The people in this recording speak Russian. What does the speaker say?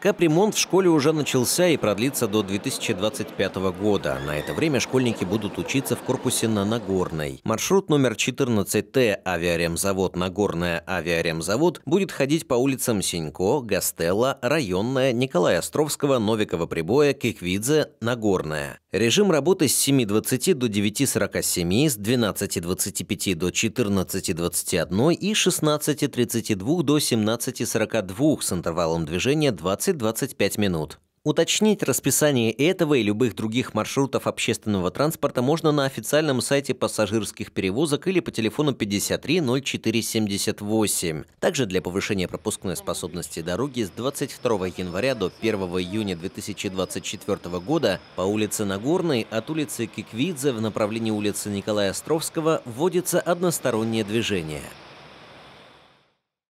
Капремонт в школе уже начался и продлится до 2025 года. На это время школьники будут учиться в корпусе на Нагорной. Маршрут номер 14Т авиаремзавод Нагорная авиаремзавод будет ходить по улицам Синько, Гастелла, Районная, Николая Островского, Новикова Прибоя, Киквидзе, Нагорная. Режим работы с 7.20 до 9.47, с 12.25 до 14.21 и 16.32 до 17.42 с интервалом движения 20 15-25 минут. Уточнить расписание этого и любых других маршрутов общественного транспорта можно на официальном сайте пассажирских перевозок или по телефону 53 0478. Также для повышения пропускной способности дороги с 22 января до 1 июня 2024 года по улице Нагорной от улицы Киквидзе в направлении улицы Николая Островского вводится одностороннее движение –